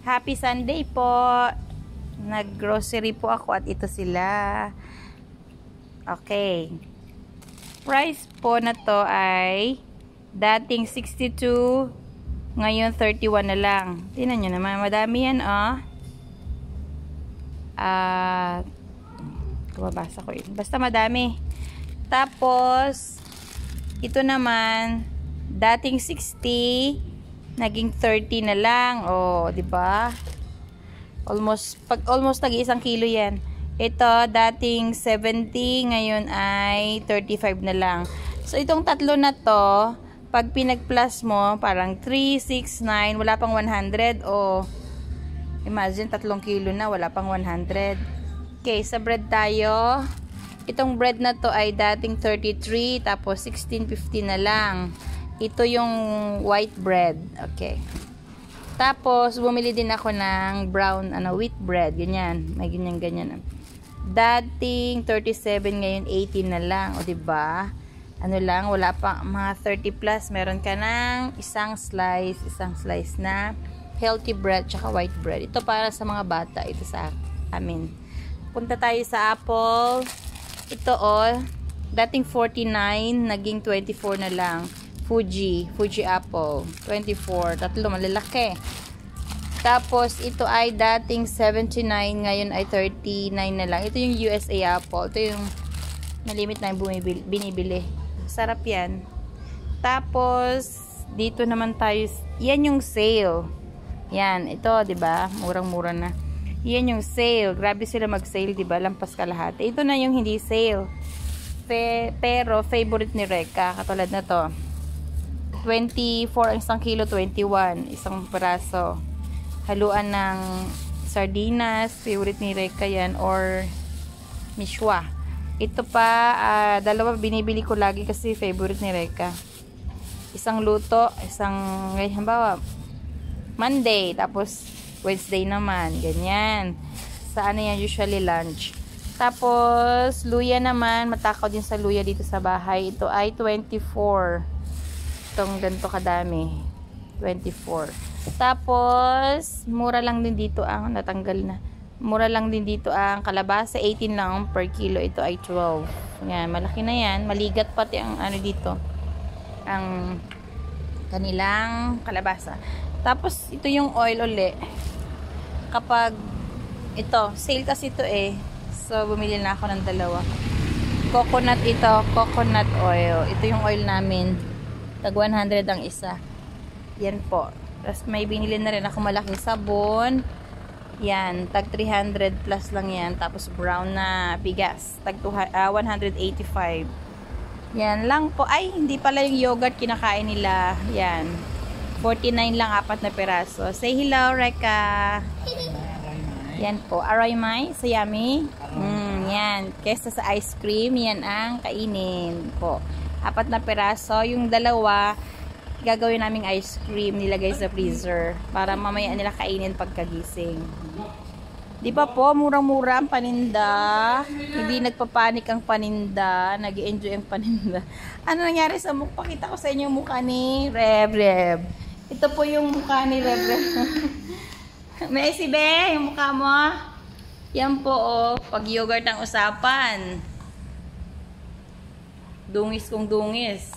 Happy Sunday po. Naggrocery po ako at ito sila. Okay. Price po na to ay dating 62, ngayon 31 na lang. Tingnan niyo naman, madami yan oh. Ah. uh, kumabasa ko yun. Basta madami. Tapos ito naman dating 60 naging 30 na lang. Oh, 'di ba? Almost pag almost nag isang kilo 'yan. Ito dating 70, ngayon ay 35 na lang. So itong tatlo na 'to, pag pinagplus mo, parang 3, 6, 9, wala pang 100. O, oh, imagine, tatlong kilo na, wala pang 100. Okay, sa bread tayo. Itong bread na to ay dating 33, tapos 16, 50 na lang. Ito yung white bread. Okay. Tapos, bumili din ako ng brown, ano, wheat bread. Ganyan. May ganyan-ganyan. Dating 37, ngayon 18 na lang. O, ba diba? Ano lang, wala pa mga 30 plus. Meron ka ng isang slice, isang slice na healthy bread, tsaka white bread. Ito para sa mga bata. Ito sa amin. Punta tayo sa apple. Ito all. Dating 49, naging 24 na lang. Fuji, Fuji apple, 24, tatlo malalaki. Tapos ito ay dating 79, ngayon ay 39 na lang. Ito yung USA apple. Ito yung malimit na yung bumibili, binibili. Sarap 'yan. Tapos dito naman tayo, 'yan yung sale. 'Yan, ito 'di ba? Murang-mura na. 'Yan yung sale. Grabe sila mag-sale, 'di ba? Lampas lahat, Ito na yung hindi sale. Pe, pero favorite ni Reka, katulad na 'to. 24 ang isang kilo, 21 isang braso. Haluan ng sardinas, favorite ni Reka yan, or mishwa. Ito pa, uh, dalawa binibili ko lagi kasi favorite ni Reka. Isang luto, isang, halimbawa, Monday, tapos Wednesday naman, ganyan. Sa ano yan, usually lunch. Tapos, luya naman, matakaw din sa luya dito sa bahay. Ito ay 24 itong ganito kadami 24 tapos mura lang din dito ang natanggal na mura lang din dito ang kalabasa 18 lang per kilo ito ay 12 yan malaki na yan maligat pati ang ano dito ang kanilang kalabasa tapos ito yung oil uli kapag ito sale kasi ito eh so bumili na ako ng dalawa coconut ito coconut oil ito yung oil namin tag 100 ang isa yan po tapos may binili na rin ako malaking sabon yan tag 300 plus lang yan tapos brown na bigas tag 185 ah, yan lang po ay hindi pala yung yogurt kinakain nila yan 49 lang apat na peraso say hello Reka yan po. Aroy Mai, so yummy. Mm, yan. Kesa sa ice cream, yan ang kainin po apat na piraso. Yung dalawa, gagawin naming ice cream nilagay sa freezer para mamaya nila kainin pagkagising. Di ba po, murang-mura ang paninda. Hindi nagpapanik ang paninda. nag enjoy ang paninda. Ano nangyari sa mukha? Pakita ko sa inyo yung mukha ni Rev Rev. Ito po yung mukha ni Rev Rev. May Be, yung mukha mo. Yan po, oh, pag-yogurt ang usapan. Dungis kong dungis.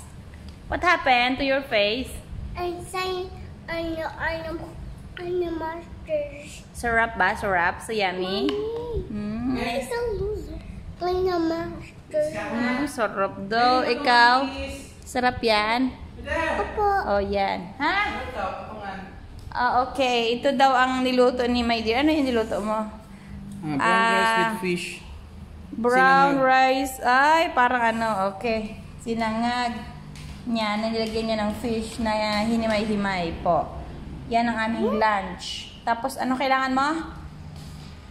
What happened to your face? I say, ano, I'm ano, ano master. Sarap ba? Sarap? So yummy? Mm. I'm so loser. Play the master. Mm, sarap daw. Ikaw? Sarap yan? Opo. Oh, yan. Ha? Ah, okay. Ito daw ang niluto ni my dear. Ano yung niluto mo? Ah, brown rice with ah. fish. Brown rice. Ay, parang ano, okay. Sinangag. Yan, nilagyan niya ng fish na hinimay-himay po. Yan ang aming lunch. Tapos, ano kailangan mo?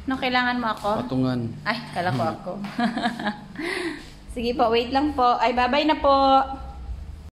Ano kailangan mo ako? Patungan. Ay, kala ko ako. Sige po, wait lang po. Ay, babay na po.